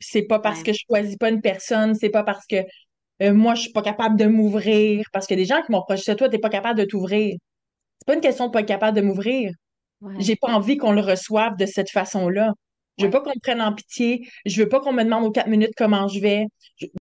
C'est pas parce que je choisis pas une personne, c'est pas parce que euh, moi, je suis pas capable de m'ouvrir. Parce que des gens qui m'ont projeté, toi, tu n'es pas capable de t'ouvrir. C'est pas une question de pas être capable de m'ouvrir. J'ai pas envie qu'on le reçoive de cette façon-là. Je veux pas qu'on me prenne en pitié. Je veux pas qu'on me demande aux quatre minutes comment je vais.